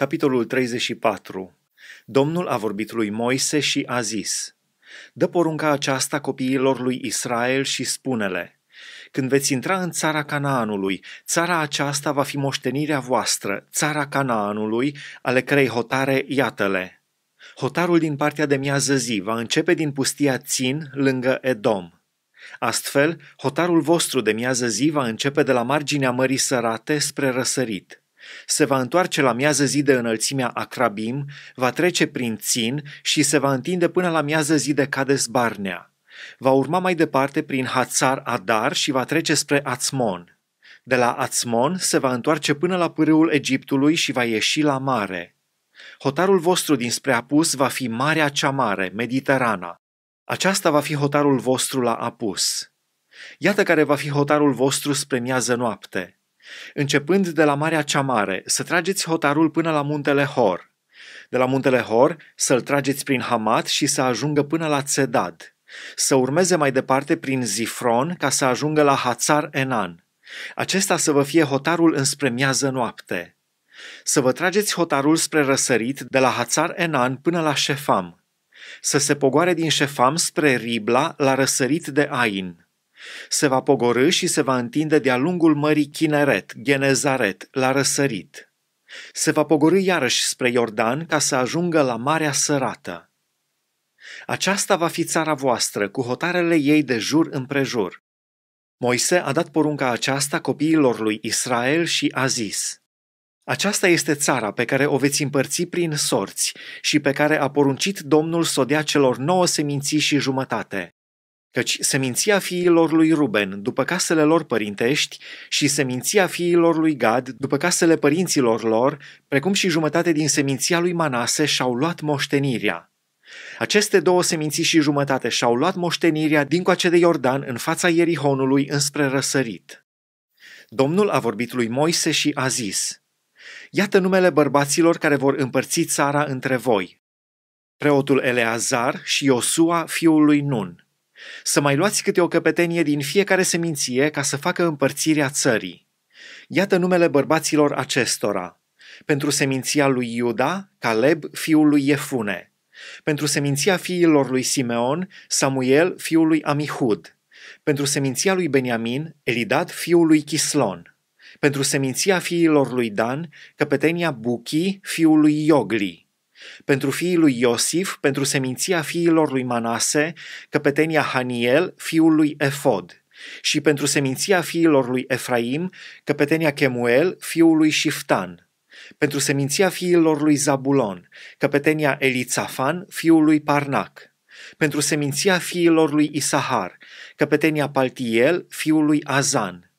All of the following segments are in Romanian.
Capitolul 34 Domnul a vorbit lui Moise și a zis, Dă porunca aceasta copiilor lui Israel și spune-le, Când veți intra în țara Canaanului, țara aceasta va fi moștenirea voastră, țara Canaanului, ale cărei hotare iată-le. Hotarul din partea de miază zi va începe din pustia Țin, lângă Edom. Astfel, hotarul vostru de miază zi va începe de la marginea mării sărate spre răsărit. Se va întoarce la miază zi de înălțimea Acrabim, va trece prin Țin și se va întinde până la miază zi de Cades Barnea. Va urma mai departe prin Hațar Adar și va trece spre Ațmon. De la Ațmon se va întoarce până la pârâul Egiptului și va ieși la mare. Hotarul vostru dinspre apus va fi Marea cea Mare, Mediterana. Aceasta va fi hotarul vostru la apus. Iată care va fi hotarul vostru spre miază noapte. Începând de la Marea Cea Mare, să trageți hotarul până la muntele Hor. De la muntele Hor să-l trageți prin Hamat și să ajungă până la Cedad. Să urmeze mai departe prin Zifron ca să ajungă la Hațar Enan. Acesta să vă fie hotarul înspre miază noapte. Să vă trageți hotarul spre răsărit de la Hațar Enan până la Șefam. Să se pogoare din Șefam spre Ribla la răsărit de Ain se va pogorâ și se va întinde de-a lungul mării Chineret, Genezaret, la răsărit. Se va pogorâ iarăși spre Iordan ca să ajungă la Marea Sărată. Aceasta va fi țara voastră, cu hotarele ei de jur împrejur. Moise a dat porunca aceasta copiilor lui Israel și a zis, aceasta este țara pe care o veți împărți prin sorți și pe care a poruncit Domnul să o dea celor nouă seminții și jumătate căci seminția fiilor lui Ruben după casele lor părintești și seminția fiilor lui Gad după casele părinților lor, precum și jumătate din seminția lui Manase și-au luat moștenirea. Aceste două seminții și jumătate și-au luat moștenirea din coace de Iordan în fața Ierihonului înspre răsărit. Domnul a vorbit lui Moise și a zis, Iată numele bărbaților care vor împărți țara între voi. Preotul Eleazar și Iosua, fiul lui Nun. Să mai luați câte o căpetenie din fiecare seminție ca să facă împărțirea țării. Iată numele bărbaților acestora. Pentru seminția lui Iuda, Caleb, fiul lui Efune. Pentru seminția fiilor lui Simeon, Samuel, fiul lui Amihud. Pentru seminția lui Beniamin, Elidad, fiul lui Chislon. Pentru seminția fiilor lui Dan, căpetenia Buchi, fiul lui Iogli pentru fiii lui Iosif, pentru seminția fiilor lui Manase, căpetenia Haniel, fiul lui Efod, și pentru seminția fiilor lui Efraim, căpetenia Chemuel, fiul lui Shiftan, pentru seminția fiilor lui Zabulon, căpetenia Elițafan, fiul lui Parnac, pentru seminția fiilor lui Isahar, căpetenia Paltiel, fiul lui Azan,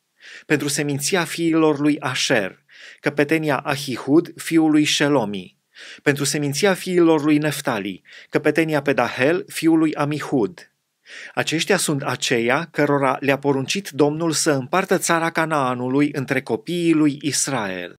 pentru seminția fiilor lui Asher, căpetenia Ahihud, fiul lui Shelomi, pentru seminția fiilor lui Neftali, căpetenia Pedahel, fiul lui Amihud. Aceștia sunt aceia cărora le-a poruncit Domnul să împartă țara Canaanului între copiii lui Israel.